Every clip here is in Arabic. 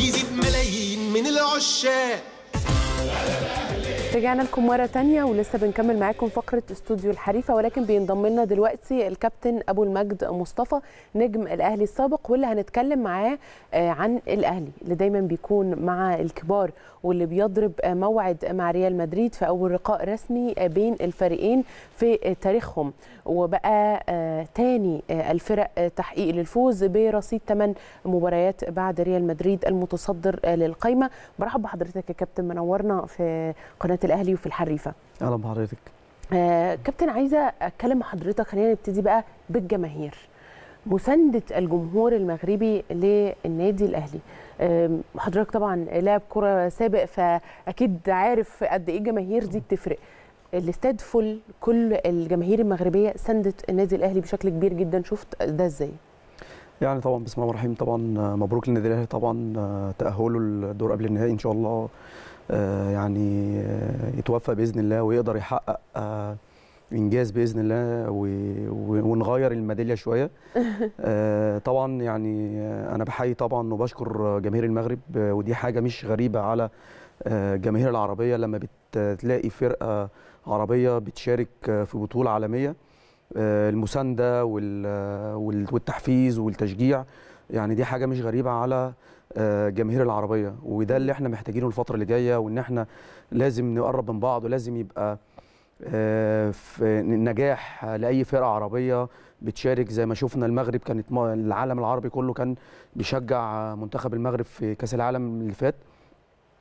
يزيد ملايين من العشاق رجعنا لكم مرة تانية ولسه بنكمل معاكم فقرة استوديو الحريفة ولكن بينضم لنا دلوقتي الكابتن أبو المجد مصطفى نجم الأهلي السابق واللي هنتكلم معاه آه، عن الأهلي اللي دايما بيكون مع الكبار واللي بيضرب آه، موعد مع ريال مدريد في أول لقاء رسمي آه، بين الفريقين في تاريخهم وبقى تاني الفرق تحقيق للفوز برصيد 8 مباريات بعد ريال مدريد المتصدر للقايمة برحب بحضرتك يا كابتن منورنا في قناة الاهلي وفي الحريفه اهلا بحضرتك آه كابتن عايزه اتكلم مع حضرتك خلينا نبتدي بقى بالجماهير مسانده الجمهور المغربي للنادي الاهلي حضرتك طبعا لاعب كره سابق فاكيد عارف قد ايه الجماهير دي بتفرق الاستاد فل كل الجماهير المغربيه سندت النادي الاهلي بشكل كبير جدا شفت ده ازاي يعني طبعا بسم الله الرحمن الرحيم طبعا مبروك للنادي الاهلي طبعا آه، تاهله الدور قبل النهائي ان شاء الله آه، يعني آه، يتوفى باذن الله ويقدر يحقق آه، انجاز باذن الله ونغير الميداليه شويه طبعا يعني انا بحيي طبعا وبشكر جماهير المغرب ودي حاجه مش غريبه على الجماهير العربيه لما بتلاقي فرقه عربيه بتشارك في بطوله عالميه المسانده والتحفيز والتشجيع يعني دي حاجه مش غريبه على آه، جماهير العربيه وده اللي احنا محتاجينه الفتره اللي جايه وان احنا لازم نقرب من بعض ولازم يبقى آه، في نجاح لاي فرقه عربيه بتشارك زي ما شفنا المغرب كانت العالم العربي كله كان بيشجع منتخب المغرب في كاس العالم اللي فات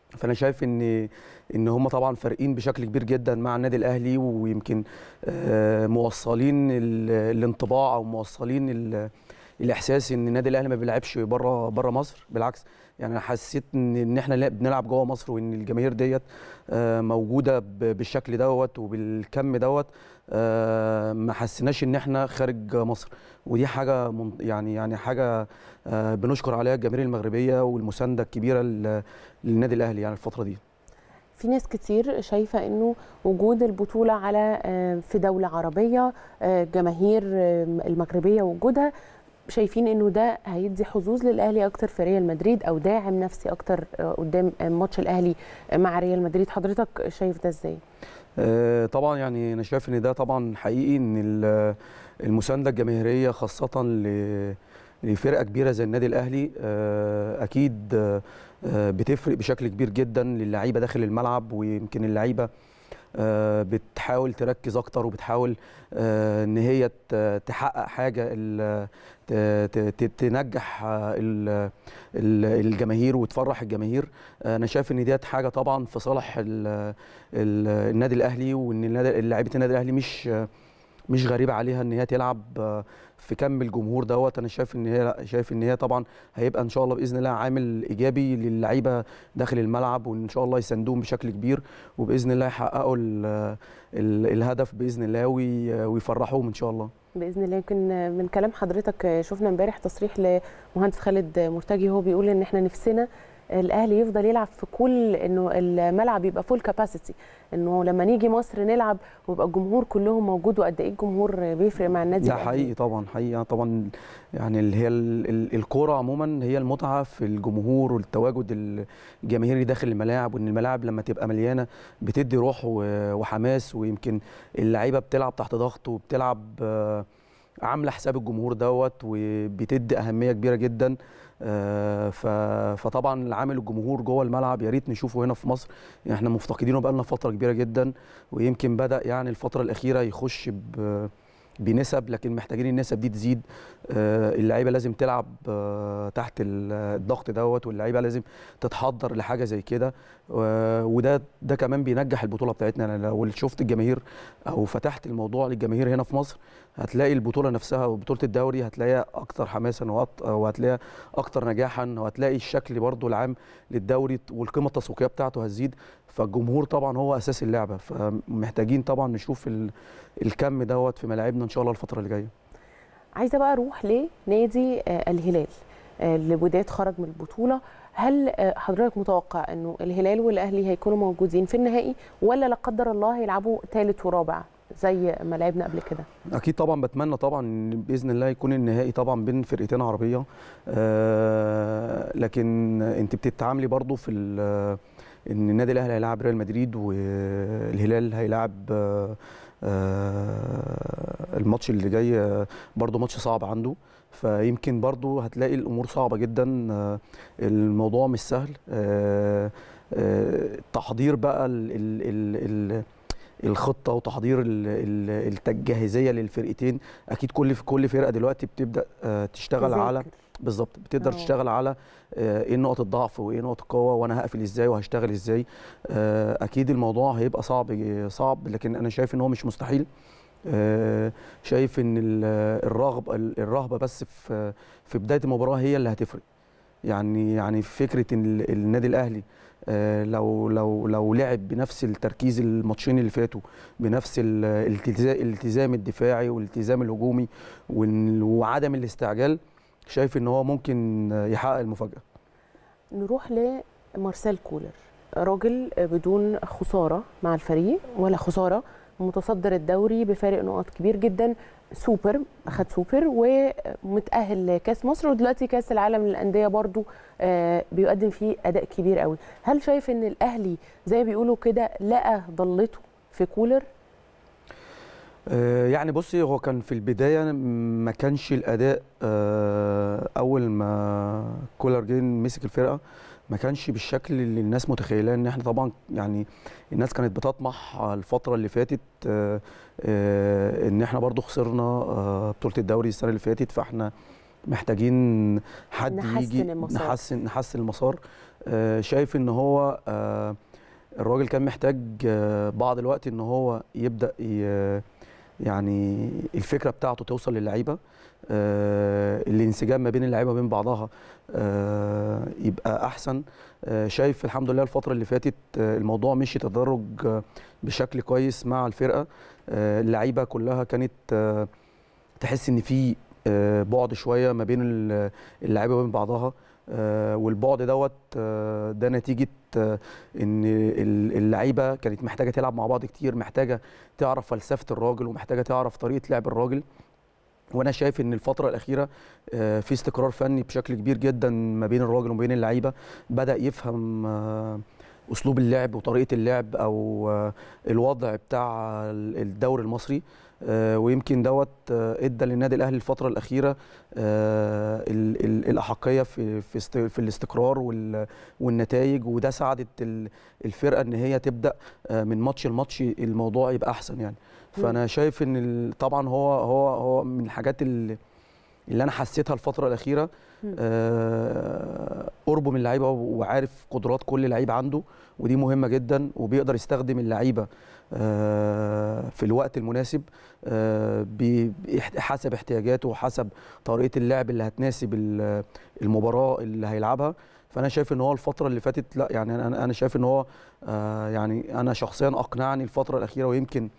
فانا شايف ان ان هم طبعا فارقين بشكل كبير جدا مع النادي الاهلي ويمكن آه، موصلين الانطباع او موصلين الاحساس ان النادي الاهلي ما بيلعبش بره بره مصر بالعكس يعني انا حسيت ان ان احنا بنلعب جوه مصر وان الجماهير ديت آه، موجوده بالشكل دوت وبالكم دوت آه، ما حسيناش ان احنا خارج مصر ودي حاجه يعني يعني حاجه آه، بنشكر عليها الجماهير المغربيه والمسانده الكبيره للنادي الاهلي يعني الفتره دي في ناس كتير شايفة أنه وجود البطولة على في دولة عربية جماهير المغربية وجودها شايفين انه ده هيدي حظوظ للاهلي اكتر في ريال مدريد او داعم نفسي اكتر آه، قدام ماتش الاهلي مع ريال مدريد حضرتك شايف ده ازاي آه، طبعا يعني انا شايف ان ده طبعا حقيقي ان المسانده الجماهيريه خاصه ل لفرقه كبيره زي النادي الاهلي آه، اكيد بتفرق بشكل كبير جدا للعيبه داخل الملعب ويمكن اللعيبه آه، بتحاول تركز اكتر وبتحاول آه، ان هي تحقق حاجه تنجح آه، الجماهير وتفرح الجماهير انا شايف ان ديت حاجه طبعا في صالح النادي الاهلي وان لعيبه النادي الاهلي مش مش غريبه عليها ان هي تلعب في كم الجمهور دوت انا شايف ان هي شايف ان هي طبعا هيبقى ان شاء الله باذن الله عامل ايجابي للعيبه داخل الملعب وان شاء الله يساندوهم بشكل كبير وباذن الله يحققوا الهدف باذن الله ويفرحوهم ان شاء الله باذن الله يمكن من كلام حضرتك شفنا امبارح تصريح لمهندس خالد مرتجي هو بيقول ان احنا نفسنا الاهلي يفضل يلعب في كل انه الملعب يبقى فول كاباسيتي انه لما نيجي مصر نلعب ويبقى الجمهور كلهم موجود وقد ايه الجمهور بيفرق مع النادي ده إيه. حقيقي طبعا حقيقي طبعا يعني اللي هي الكوره عموما هي المتعه في الجمهور والتواجد الجماهيري داخل الملاعب وان الملاعب لما تبقى مليانه بتدي روح وحماس ويمكن اللعيبه بتلعب تحت ضغط وبتلعب عامله حساب الجمهور دوت وبتدي اهميه كبيره جدا آه، فطبعا عامل الجمهور جوه الملعب يا ريت نشوفه هنا في مصر احنا مفتقدينه بقالنا فتره كبيره جدا ويمكن بدا يعني الفتره الاخيره يخش ب بنسب لكن محتاجين النسب دي تزيد آه، اللعيبه لازم تلعب آه، تحت الضغط دوت واللعيبه لازم تتحضر لحاجه زي كده وده ده كمان بينجح البطوله بتاعتنا يعني لو شفت الجماهير او فتحت الموضوع للجماهير هنا في مصر هتلاقي البطوله نفسها وبطوله الدوري هتلاقيها اكتر حماسا وهتلاقيها اكتر نجاحا وهتلاقي الشكل برده العام للدوري والقيمه التسويقيه بتاعته هتزيد فالجمهور طبعا هو اساس اللعبه فمحتاجين طبعا نشوف الكم دوت في ملاعبنا ان شاء الله الفتره اللي جايه عايزه بقى اروح لنادي آه، الهلال اللي آه، وداد خرج من البطوله هل آه، حضرتك متوقع انه الهلال والاهلي هيكونوا موجودين في النهائي ولا لا قدر الله هيلعبوا ثالث ورابع زي ما لعبنا قبل كده اكيد طبعا بتمنى طبعا باذن الله يكون النهائي طبعا بين فرقتين عربيه آه، لكن انت بتتعاملي برضو في آه، ان النادي الاهلي هيلاعب ريال مدريد والهلال هيلاعب آه، الماتش اللي جاي آه، برضو ماتش صعب عنده فيمكن برضو هتلاقي الامور صعبه جدا آه، الموضوع مش سهل تحضير بقى الـ الـ الـ الخطه وتحضير الجاهزيه للفرقتين اكيد كل كل فرقه دلوقتي بتبدا تشتغل على بالظبط بتقدر أوه. تشتغل على آه، ايه نقط الضعف وايه نقط القوه وانا هقفل ازاي وهشتغل ازاي آه، اكيد الموضوع هيبقى صعب صعب لكن انا شايف ان هو مش مستحيل آه، شايف ان الرغبه الرهبه بس في في بدايه المباراه هي اللي هتفرق يعني يعني فكره ان النادي الاهلي لو لو لو لعب بنفس التركيز الماتشين اللي فاتوا بنفس الالتزام الدفاعي والالتزام الهجومي وعدم الاستعجال شايف ان هو ممكن يحقق المفاجاه نروح لمارسيل كولر راجل بدون خساره مع الفريق ولا خساره متصدر الدوري بفارق نقط كبير جدا سوبر اخد سوبر ومتاهل لكاس مصر ودلوقتي كاس العالم للانديه برضو آه، بيقدم فيه اداء كبير قوي هل شايف ان الاهلي زي بيقولوا كده لقى ضلته في كولر آه، يعني بصي هو كان في البدايه ما كانش الاداء آه، اول ما كولر جه مسك الفرقه ما كانش بالشكل اللي الناس متخيلاه ان احنا طبعا يعني الناس كانت بتطمح الفتره اللي فاتت آه، آه، ان احنا برضو خسرنا آه، بطوله الدوري السنه اللي فاتت فاحنا محتاجين حد نحسن يجي المسار. نحسن نحسن المسار شايف ان هو الراجل كان محتاج بعض الوقت ان هو يبدا يعني الفكره بتاعته توصل للعيبه آه، الانسجام ما بين اللعيبه وبين بعضها آه، يبقى احسن آه، شايف الحمد لله الفتره اللي فاتت الموضوع مشي تدرج بشكل كويس مع الفرقه اللعيبه كلها كانت تحس ان في بعد شويه ما بين اللعيبه وبين بعضها والبعد دوت ده نتيجه ان اللعيبه كانت محتاجه تلعب مع بعض كتير محتاجه تعرف فلسفه الراجل ومحتاجه تعرف طريقه لعب الراجل وانا شايف ان الفتره الاخيره آه، في استقرار فني بشكل كبير جدا ما بين الراجل وما بين اللعيبه بدا يفهم آه، اسلوب اللعب وطريقه اللعب او آه، الوضع بتاع الدوري المصري آه، ويمكن دوت آه، ادى للنادي الاهلي الفتره الاخيره آه، الاحقيه في في في الاستقرار والنتائج وده ساعدت الفرقه ان هي تبدا من ماتش لماتش الموضوع يبقى احسن يعني فانا شايف ان طبعا هو هو هو من الحاجات اللي اللي انا حسيتها الفتره الاخيره قربه من اللعيبه وعارف قدرات كل لعيب عنده ودي مهمه جدا وبيقدر يستخدم اللعيبه آه، في الوقت المناسب آه، حسب احتياجاته وحسب طريقه اللعب اللي هتناسب المباراه اللي هيلعبها فانا شايف ان هو الفتره اللي فاتت لا يعني انا شايف ان هو آه، يعني انا شخصيا اقنعني الفتره الاخيره ويمكن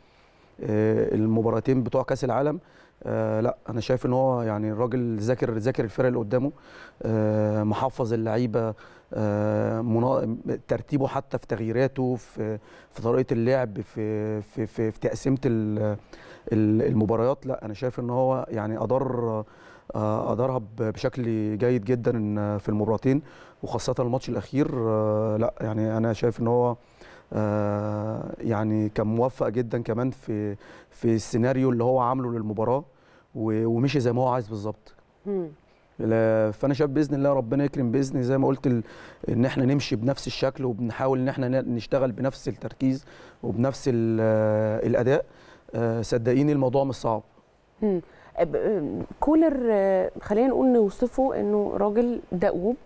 آه، المباراتين بتوع كاس العالم آه لا انا شايف ان هو يعني الراجل ذاكر ذاكر الفرق اللي قدامه آه محفظ اللعيبه آه منا... ترتيبه حتى في تغييراته في في طريقه اللعب في في في, في تقسيمه المباريات لا انا شايف ان هو يعني ادار آه، ادارها بشكل جيد جدا في المباراتين وخاصه الماتش الاخير آه، لا يعني انا شايف ان هو آه، يعني كان موفق جدا كمان في في السيناريو اللي هو عامله للمباراه ومشي زي ما هو عايز بالظبط فانا شايف باذن الله ربنا يكرم باذن زي ما قلت ان احنا نمشي بنفس الشكل وبنحاول ان احنا نشتغل بنفس التركيز وبنفس الاداء آه، صدقيني الموضوع مش صعب كولر خلينا نقول نوصفه انه راجل دؤوب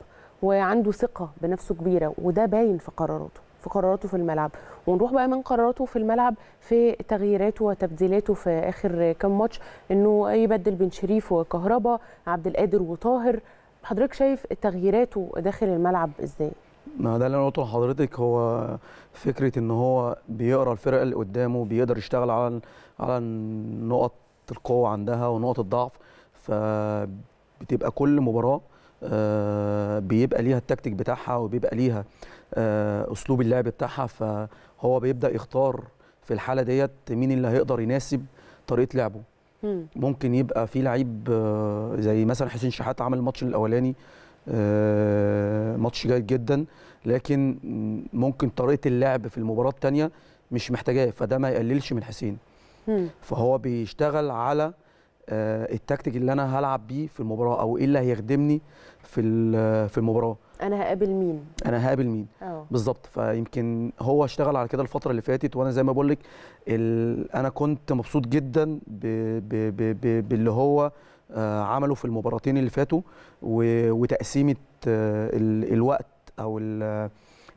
وعنده ثقه بنفسه كبيره وده باين في قراراته في قراراته في الملعب ونروح بقى من قراراته في الملعب في تغييراته وتبديلاته في اخر كام ماتش انه يبدل بن شريف وكهربا عبد القادر وطاهر حضرتك شايف تغييراته داخل الملعب ازاي ما ده اللي انا قلته لحضرتك هو فكره ان هو بيقرا الفرق اللي قدامه بيقدر يشتغل على على نقط القوه عندها ونقط الضعف فبتبقى كل مباراه آه، بيبقى ليها التكتيك بتاعها وبيبقى ليها آه، اسلوب اللعب بتاعها فهو بيبدا يختار في الحاله ديت مين اللي هيقدر يناسب طريقه لعبه ممكن يبقى في لعيب آه، زي مثلا حسين شحات عمل الماتش الاولاني آه، ماتش جيد جدا لكن ممكن طريقه اللعب في المباراه الثانيه مش محتاجاه فده ما يقللش من حسين فهو بيشتغل على التكتيك اللي انا هلعب بيه في المباراه او ايه اللي هيخدمني في في المباراه انا هقابل مين انا هقابل مين أه. بالظبط فيمكن هو اشتغل على كده الفتره اللي فاتت وانا زي ما بقول لك انا كنت مبسوط جدا ب ب ب باللي هو آه، عمله في المباراتين اللي فاتوا وتقسيمه آه، الوقت او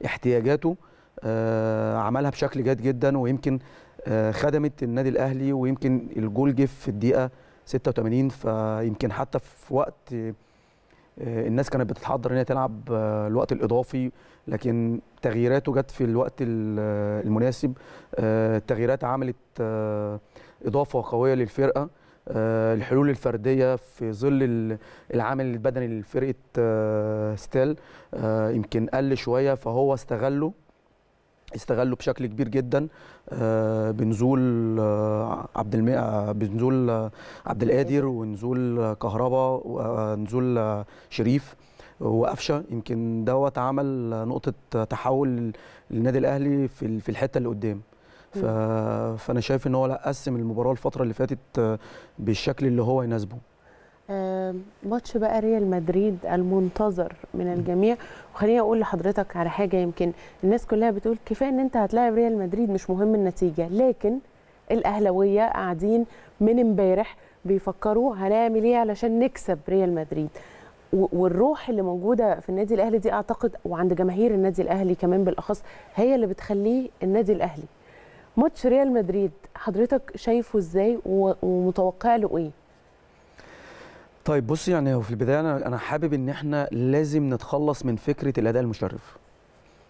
احتياجاته عملها بشكل جيد جدا ويمكن خدمت النادي الاهلي ويمكن الجول جه في الدقيقه 86 فيمكن حتى في وقت آه، الناس كانت بتتحضر ان هي تلعب آه، الوقت الاضافي لكن تغييراته جت في الوقت آه، المناسب التغييرات عملت اضافه قويه للفرقه الحلول الفرديه في ظل العامل البدني لفرقه ستال يمكن قل شويه فهو استغله استغلوا بشكل كبير جدا آه، بنزول آه، عبد المئة آه، بنزول عبد القادر ونزول كهربا ونزول شريف وقفشه يمكن دوت عمل نقطه تحول للنادي الاهلي في في الحته اللي قدام فانا شايف ان هو لا قسم المباراه الفتره اللي فاتت بالشكل اللي هو يناسبه ماتش بقى ريال مدريد المنتظر من الجميع وخليني اقول لحضرتك على حاجه يمكن الناس كلها بتقول كفايه ان انت هتلاعب ريال مدريد مش مهم النتيجه لكن الاهلاويه قاعدين من امبارح بيفكروا هنعمل ايه علشان نكسب ريال مدريد والروح اللي موجوده في النادي الاهلي دي اعتقد وعند جماهير النادي الاهلي كمان بالاخص هي اللي بتخليه النادي الاهلي ماتش ريال مدريد حضرتك شايفه ازاي ومتوقع له ايه طيب بص يعني في البدايه انا انا حابب ان احنا لازم نتخلص من فكره الاداء المشرف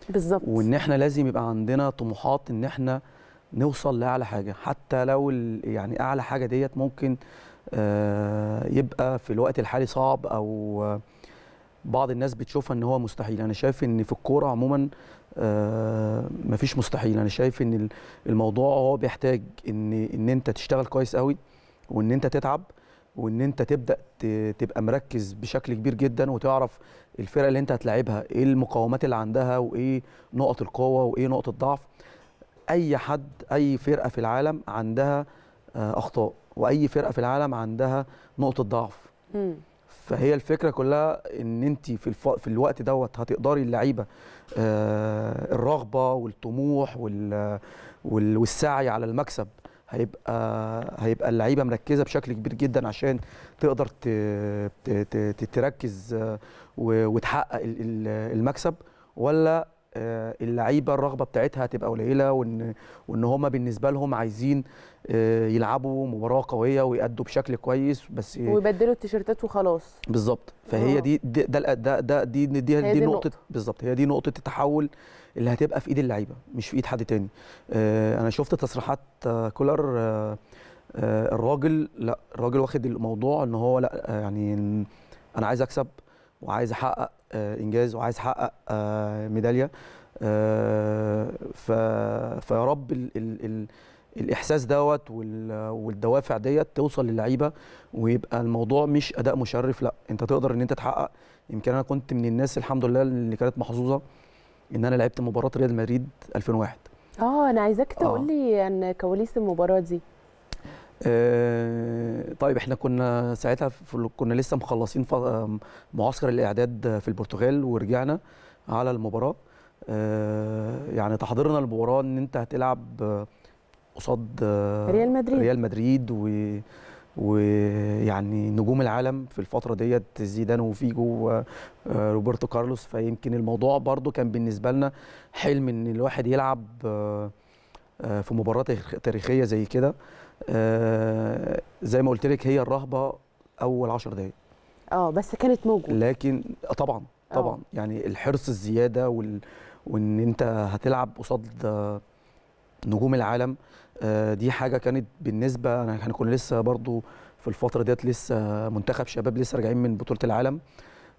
بالظبط وان احنا لازم يبقى عندنا طموحات ان احنا نوصل لاعلى حاجه حتى لو يعني اعلى حاجه ديت ممكن آه، يبقى في الوقت الحالي صعب او آه، بعض الناس بتشوفها ان هو مستحيل انا شايف ان في الكوره عموما ما آه، مفيش مستحيل انا شايف ان الموضوع هو بيحتاج ان ان انت تشتغل كويس قوي وان انت تتعب وان انت تبدا تبقى مركز بشكل كبير جدا وتعرف الفرق اللي انت هتلاعبها ايه المقاومات اللي عندها وايه نقط القوه وايه نقط الضعف اي حد اي فرقه في العالم عندها آه، اخطاء واي فرقه في العالم عندها نقطه ضعف فهي الفكره كلها ان انت في الف... في الوقت دوت هتقدري اللعيبه آه الرغبه والطموح وال... وال... والسعي على المكسب هيبقى هيبقى اللعيبه مركزه بشكل كبير جدا عشان تقدر تركز آه، وتحقق المكسب ولا آه، اللعيبه الرغبه بتاعتها هتبقى قليله وان وان هم بالنسبه لهم عايزين آه، يلعبوا مباراه قويه ويأدوا بشكل كويس بس إيه؟ ويبدلوا التيشيرتات وخلاص بالظبط فهي دي ده ده دي دي دي, دي, دي, دي نقطه بالظبط هي دي نقطه التحول اللي هتبقى في ايد اللعيبه مش في ايد حد تاني آه، انا شفت تصريحات آه، كولر آه، الراجل لا الراجل واخد الموضوع ان هو لا يعني انا عايز اكسب وعايز احقق انجاز وعايز احقق ميداليه فيا رب ال ال ال الاحساس دوت والدوافع ديت توصل للعيبه ويبقى الموضوع مش اداء مشرف لا انت تقدر ان انت تحقق يمكن انا كنت من الناس الحمد لله اللي كانت محظوظه ان انا لعبت مباراه ريال مدريد 2001 اه انا عايزاك آه. تقول لي عن كواليس المباراه دي آه طيب احنا كنا ساعتها كنا لسه مخلصين معسكر الاعداد في البرتغال ورجعنا على المباراه آه يعني تحضيرنا للمباراه ان انت هتلعب قصاد ريال مدريد ريال مدريد و ويعني نجوم العالم في الفتره ديت زيدان وفيجو وروبرتو آه، كارلوس فيمكن الموضوع برضو كان بالنسبه لنا حلم ان الواحد يلعب آه، آه، في مباراه تاريخيه زي كده زي ما قلت لك هي الرهبه اول 10 دقائق اه بس كانت موجوده لكن طبعا طبعا أوه. يعني الحرص الزياده وال... وان انت هتلعب قصاد نجوم العالم آه، دي حاجه كانت بالنسبه انا كنا لسه برضو في الفتره ديت لسه منتخب شباب لسه راجعين من بطوله العالم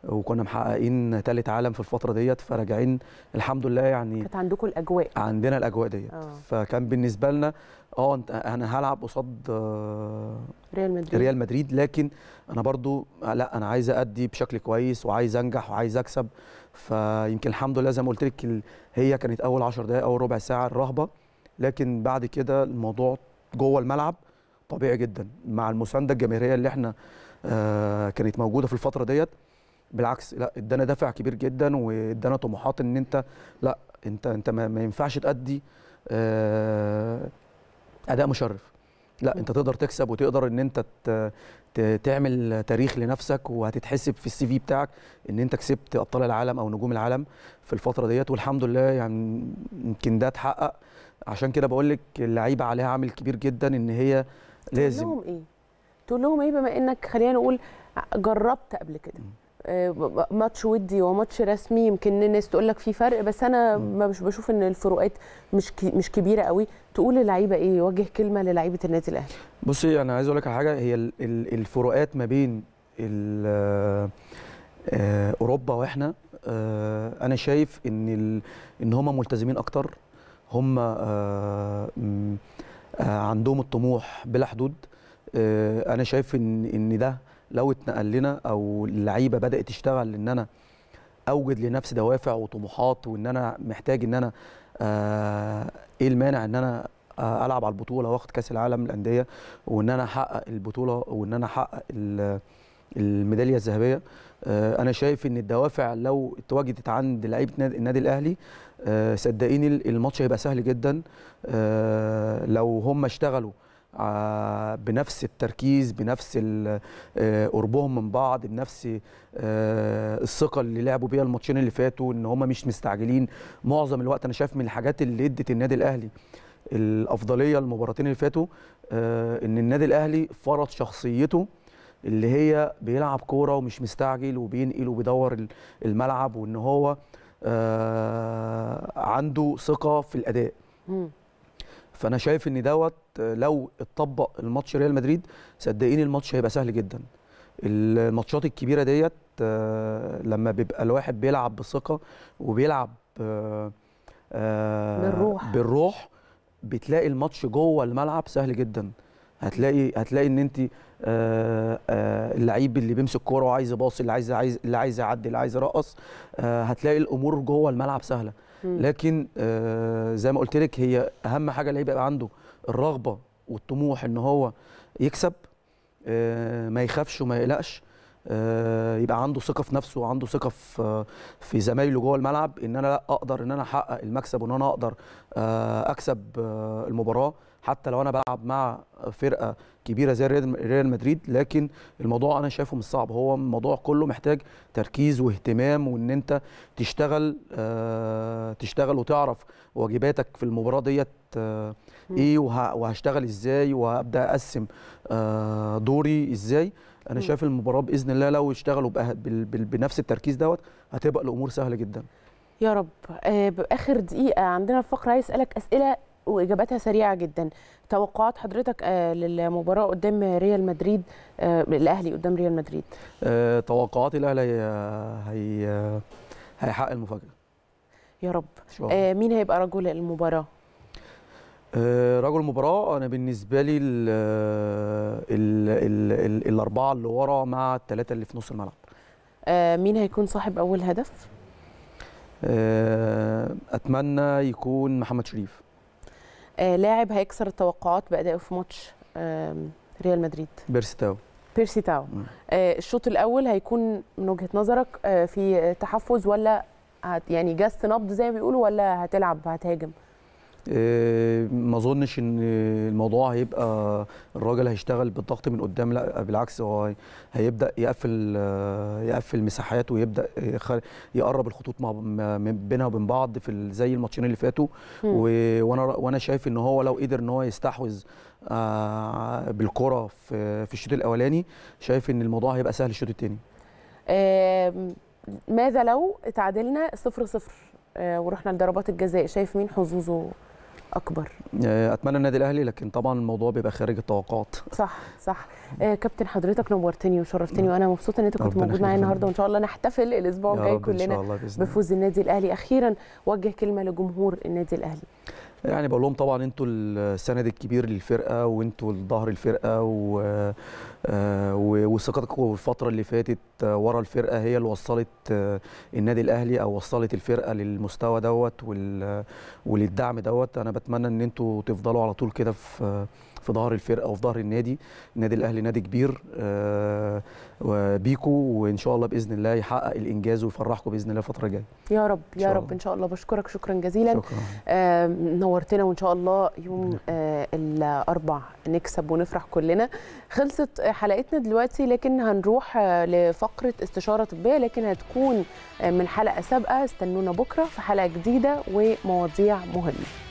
وكنا محققين ثالث عالم في الفتره ديت فراجعين الحمد لله يعني كانت عندكم الاجواء عندنا الاجواء ديت أوه. فكان بالنسبه لنا اه انا هلعب قصاد آه، ريال مدريد ريال مدريد لكن انا برضو لا انا عايز ادي بشكل كويس وعايز انجح وعايز اكسب فيمكن الحمد لله زي ما قلت لك هي كانت اول 10 دقائق اول ربع ساعه الرهبه لكن بعد كده الموضوع جوه الملعب طبيعي جدا مع المسانده الجماهيريه اللي احنا آه كانت موجوده في الفتره ديت بالعكس لا ادانا دافع كبير جدا وادانا طموحات ان انت لا انت انت ما ينفعش تادي آه اداء مشرف لا انت تقدر تكسب وتقدر ان انت تعمل تاريخ لنفسك وهتتحسب في السي في بتاعك ان انت كسبت ابطال العالم او نجوم العالم في الفتره ديت والحمد لله يعني يمكن ده اتحقق عشان كده بقول لك اللعيبه عليها عامل كبير جدا ان هي لازم تقول لهم ايه؟ تقول لهم ايه بما انك خلينا نقول جربت قبل كده آه، ماتش ودي وماتش رسمي يمكن الناس تقول لك في فرق بس انا مش بشوف ان الفروقات مش مش كبيره قوي تقول للعيبه ايه وجه كلمه للعيبه النادي الاهلي بصي انا عايز اقول لك على حاجه هي الفروقات ما بين آه، اوروبا واحنا آه، انا شايف ان ان هم ملتزمين اكتر هم عندهم الطموح بلا حدود انا شايف ان ان ده لو اتنقل لنا او اللعيبه بدات تشتغل ان انا اوجد لنفسي دوافع وطموحات وان انا محتاج ان انا آه، ايه المانع ان انا آه، العب على البطوله واخد كاس العالم للانديه وان انا احقق البطوله وان انا احقق الميداليه الذهبيه آه، انا شايف ان الدوافع لو اتواجدت عند لعيبه النادي الاهلي صدقيني الماتش هيبقى سهل جدا لو هم اشتغلوا آه، بنفس التركيز بنفس آه، قربهم من بعض بنفس آه، الثقه اللي لعبوا بيها الماتشين اللي فاتوا ان هم مش مستعجلين معظم الوقت انا شايف من الحاجات اللي ادت النادي الاهلي الافضليه المباراتين اللي فاتوا ان النادي الاهلي فرض شخصيته اللي هي بيلعب كوره ومش مستعجل وبينقل وبيدور الملعب وان هو عنده ثقه في الاداء فانا شايف ان دوت لو اتطبق الماتش ريال مدريد صدقيني الماتش هيبقى سهل جدا الماتشات الكبيره ديت آه، لما بيبقى الواحد بيلعب بثقه وبيلعب آه، آه، بالروح بالروح بتلاقي الماتش جوه الملعب سهل جدا هتلاقي هتلاقي ان انت اللعيب اللي بيمسك كوره وعايز يباصي اللي عايز عايز اللي عايز يعدي اللي عايز يرقص آه، هتلاقي الامور جوه الملعب سهله لكن آه، زي ما قلت لك هي اهم حاجه اللعيب يبقى عنده الرغبه والطموح ان هو يكسب آه، ما يخافش وما يقلقش يبقى عنده ثقه في نفسه وعنده ثقه في في زمايله جوه الملعب ان انا لا اقدر ان انا احقق المكسب وان انا اقدر اكسب المباراه حتى لو انا بلعب مع فرقه كبيره زي ريال مدريد لكن الموضوع انا شايفه مش صعب هو الموضوع كله محتاج تركيز واهتمام وان انت تشتغل آه تشتغل وتعرف واجباتك في المباراه ديت آه ايه وهشتغل ازاي وابدا اقسم آه دوري ازاي انا شايف المباراه باذن الله لو اشتغلوا بنفس التركيز دوت هتبقى الامور سهله جدا يا رب آه باخر دقيقه عندنا الفقره عايز اسالك اسئله واجاباتها سريعه جدا توقعات حضرتك آه، للمباراه قدام ريال مدريد الاهلي آه، قدام ريال مدريد آه، توقعات الاهلي هي هيحقق المفاجاه يا رب أه مين هيبقى رجل المباراه رجل المباراه انا بالنسبه لي الـ الـ الـ الاربعه اللي ورا مع الثلاثه اللي في نص الملعب مين هيكون صاحب اول هدف اتمنى يكون محمد شريف آه، لاعب هيكسر التوقعات بادائه في ماتش ريال مدريد بيرسي تاو بيرسي تاو آه، الشوط الاول هيكون من وجهه نظرك آه، في تحفظ ولا هت يعني جاست نبض زي ما بيقولوا ولا هتلعب هتهاجم آه، ما اظنش ان الموضوع هيبقى الراجل هيشتغل بالضغط من قدام لا بالعكس هو هيبدا يقفل آه، يقفل مساحات ويبدا يقرب الخطوط مع بينها وبين بعض في زي الماتشين اللي فاتوا وانا وانا شايف ان هو لو قدر ان هو يستحوذ آه، بالكره في الشوط الاولاني شايف ان الموضوع هيبقى سهل الشوط الثاني ماذا لو تعادلنا 0 0 ورحنا لضربات الجزاء شايف مين حظوظه اكبر آه، اتمنى النادي الاهلي لكن طبعا الموضوع بيبقى خارج التوقعات صح صح آه كابتن حضرتك نورتني وشرفتني نعم. وانا مبسوطه ان انت كنت موجود معايا النهارده وان شاء الله نحتفل الاسبوع الجاي كلنا بفوز النادي الاهلي اخيرا وجه كلمه لجمهور النادي الاهلي يعني بقول لهم طبعا انتوا السند الكبير للفرقه وانتوا الظهر الفرقه و آه، وثقتكم الفتره اللي فاتت ورا الفرقه هي اللي وصلت آه، النادي الاهلي او وصلت الفرقه للمستوى دوت وللدعم دوت انا بتمنى ان انتوا تفضلوا على طول كده في في ظهر الفرقه وفي ظهر النادي النادي الاهلي نادي كبير آه، بيكو وان شاء الله باذن الله يحقق الانجاز ويفرحكم باذن الله الفتره الجايه يا رب يا رب ان شاء الله بشكرك شكرا جزيلا شكرا. آه نورتنا وان شاء الله يوم آه الاربع نكسب ونفرح كلنا خلصت حلقتنا دلوقتي لكن هنروح آه، لفقره استشاره طبيه لكن هتكون آه، من حلقه سابقه استنونا بكره في حلقه جديده ومواضيع مهمه